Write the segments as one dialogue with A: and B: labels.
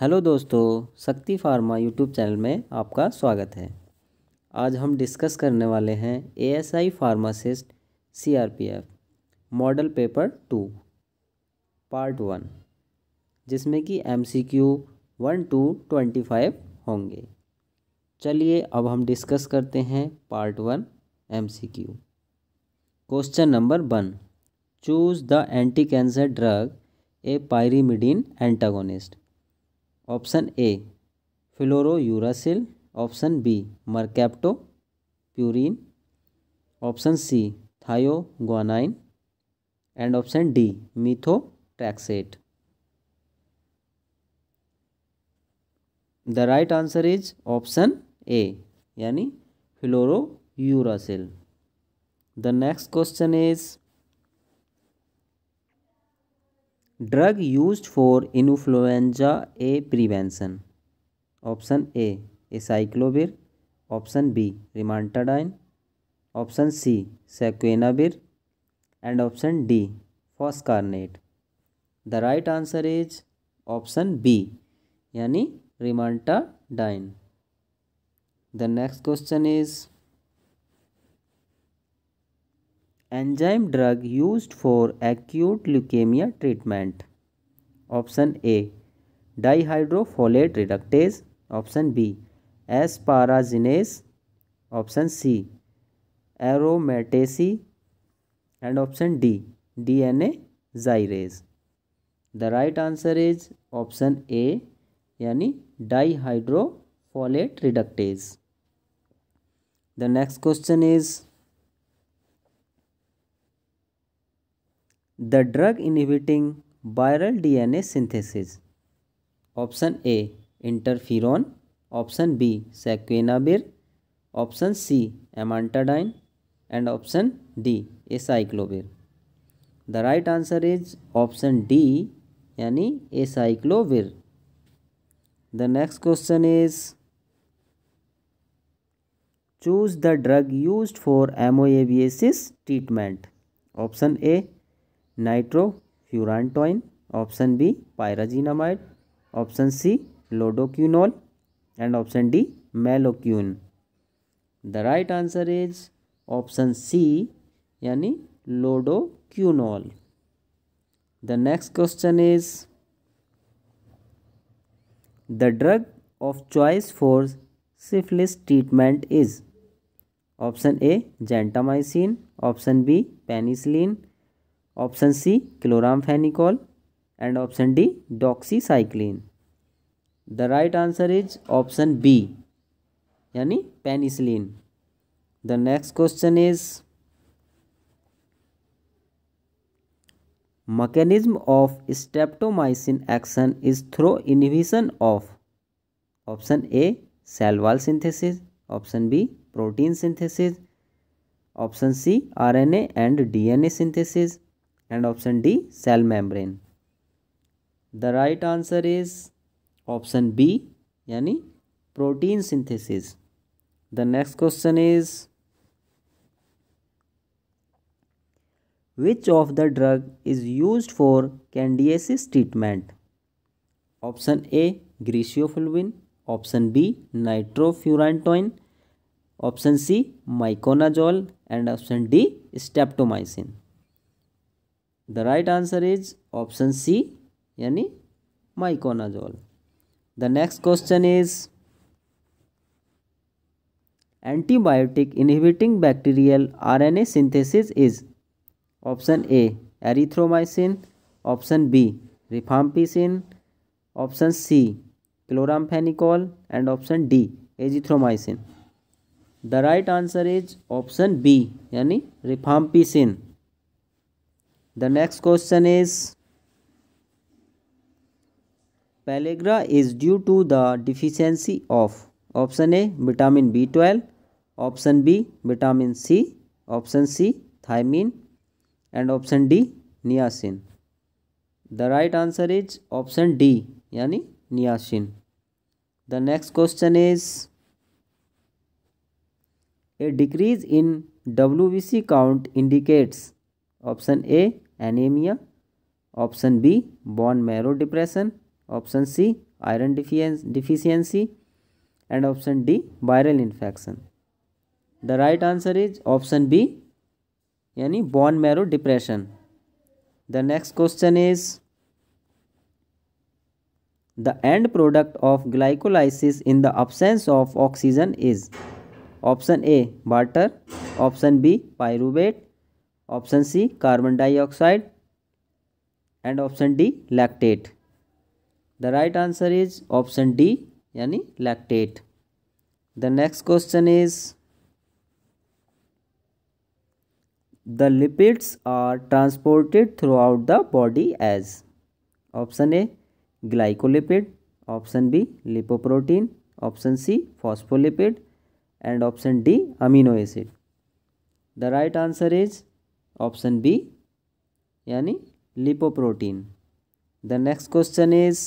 A: Hello दोस्तों शक्ति pharma YouTube channel में आपका स्वागत है आज हम डिस्कस करने वाले हैं ASI pharmacist CRPF model paper two part one जिसमें कि MCQ one two twenty five होंगे चलिए अब हम डिस्कस करते हैं part one MCQ question number one choose the anti cancer drug a pyrimidine antagonist option A fluorouracil option B mercaptopurine option C thioguanine and option D methotrexate the right answer is option A यानी fluorouracil the next question is drug use for influenza A prevention option A cyclovir option B rimantadine option C saquinavir and option D foscarnet the right answer is option B यानी rimantadine the next question is Enzyme drug used for acute leukemia treatment. Option A. Dihydrofolate reductase. Option B. Asparaginase. Option C. Aromatase. And option D. DNA gyrase. The right answer is option A Yani dihydrofolate reductase. The next question is. The drug inhibiting viral DNA synthesis option A interferon option B saquinavir option C amantadine and option D acyclovir the right answer is option D यानी acyclovir the next question is choose the drug use for amoebiasis treatment option A nitrofurantoin option B pyrazinamide option C iodoquinol and option D mefloquine the right answer is option C यानी iodoquinol the next question is the drug of choice for syphilis treatment is option A gentamicin option B penicillin option C chloramphenicol and option D doxycycline the right answer is option B यानी penicillin the next question is mechanism of streptomycin action is through inhibition of option A cell wall synthesis option B protein synthesis option C RNA and DNA synthesis and option D cell membrane. The right answer is option B यानी protein synthesis. The next question is which of the drug is used for candidiasis treatment? Option A Griseofulvin, option B nitrofurantoin, option C myconazole and option D streptomycin. The right answer is option C यानी miconazole the next question is antibiotic inhibiting bacterial RNA synthesis is option A erythromycin option B rifampicin option C chloramphenicol and option D azithromycin the right answer is option B यानी rifampicin The next question is pellagra is due to the deficiency of option A vitamin B12, option B vitamin C, option C thiamine and option D niacin. The right answer is option D yani niacin. The next question is a decrease in WBC count indicates option A anaemia option B bone marrow depression option C iron deficiency and option D viral infection the right answer is option B यानी bone marrow depression the next question is the end product of glycolysis in the absence of oxygen is option A water option B pyruvate option C carbon dioxide and option D lactate the right answer is option D यानी lactate the next question is the lipids are transported throughout the body as option A glycolipid option B lipoprotein option C phospholipid and option D amino acid the right answer is option B यानी lipoprotein the next question is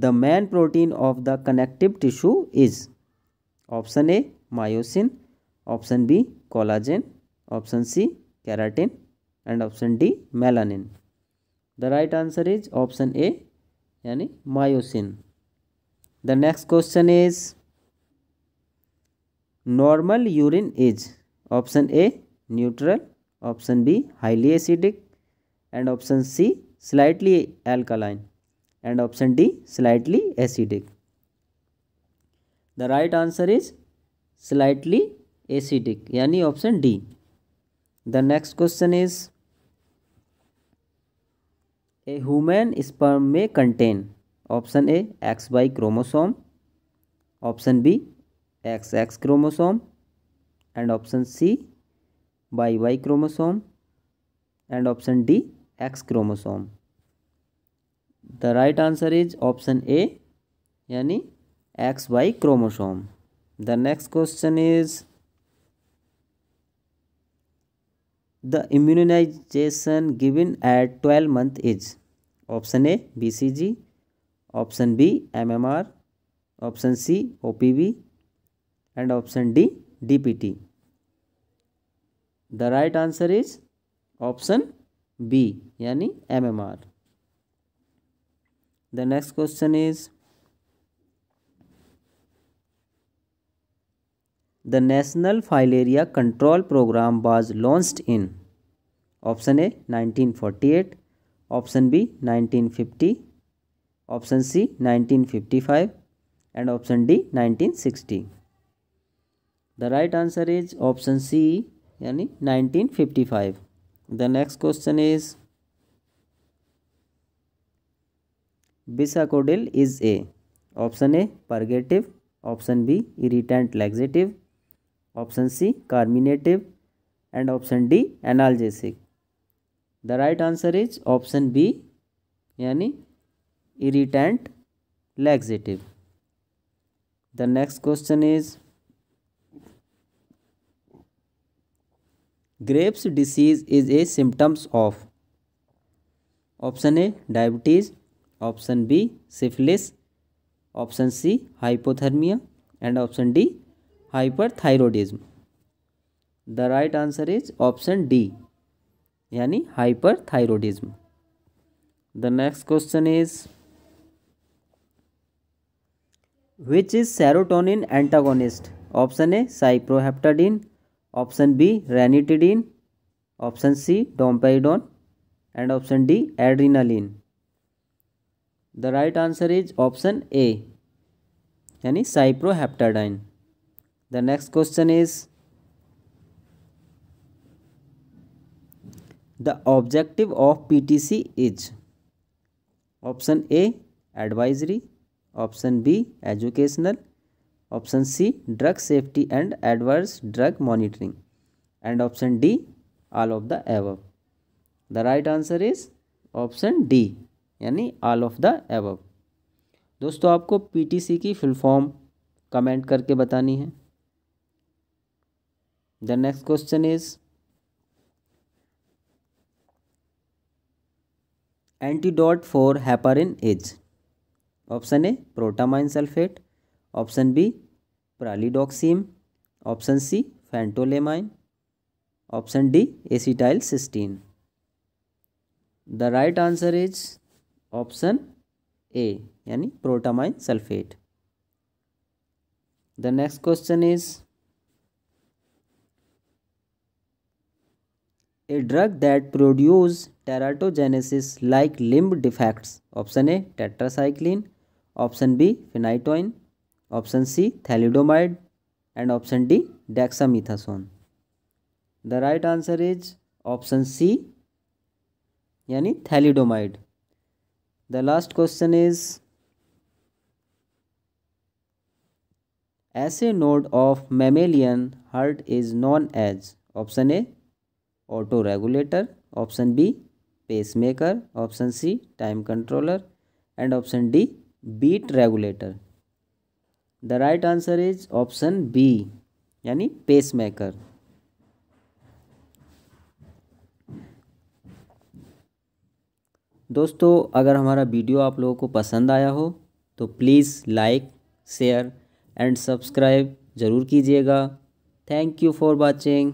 A: the main protein of the connective tissue is option A myosin option B collagen option C keratin and option D melanin the right answer is option A यानी myosin the next question is normal urine is option A neutral option B highly acidic and option C slightly alkaline and option D slightly acidic the right answer is slightly acidic यानी option D the next question is a human sperm may contain option A X Y chromosome option B X X chromosome and option C Y Y chromosome and option D X chromosome the right answer is option A यानी X Y chromosome the next question is the given twelve month is option A B C G option B M M R option C O P V and option D DPT. The right answer is option B यानी MMR. The next question is The National Filaria Control Program was launched in option A 1948, option B 1950, option C 1955 and option D 1960. The right answer is option C यानी 1955 the next question is bisacodyl is a option A purgative option B irritant laxative option C carminative and option D analgesic the right answer is option B यानी irritant laxative the next question is Graves disease is a symptoms of option A diabetes option B syphilis option C hypothermia and option D hyperthyroidism the right answer is option D यानी hyperthyroidism the next question is which is serotonin antagonist option A cyproheptadine option B ranitidine, option C domperidone and option D adrenaline. The right answer is option A any cyproheptadine. The next question is the objective of PTC is option A advisory, option B educational option C drug safety and adverse drug monitoring and option D all of the above the right answer is option D यानी all of the above दोस्तों आपको PTC की full form comment करके बतानी है the next question is antidote for heparin is option A protamine sulphate option B pralidoxime option C phentolamine option D acetylcysteine the right answer is option A यानी protamine sulphate the next question is a drug that produce teratogenesis like limb defects option A tetracycline option B phenytoin option C thalidomide and option D dexamethasone the right answer is option C यानी thalidomide the last question is SA node of mammalian heart is known as option A auto regulator option B pacemaker option C time controller and option D beat regulator the right answer is option B यानी pacemaker दोस्तों अगर हमारा video आप लोगों को पसंद आया हो तो please like share and subscribe ज़रूर कीजिएगा थैंक यू फॉर वॉचिंग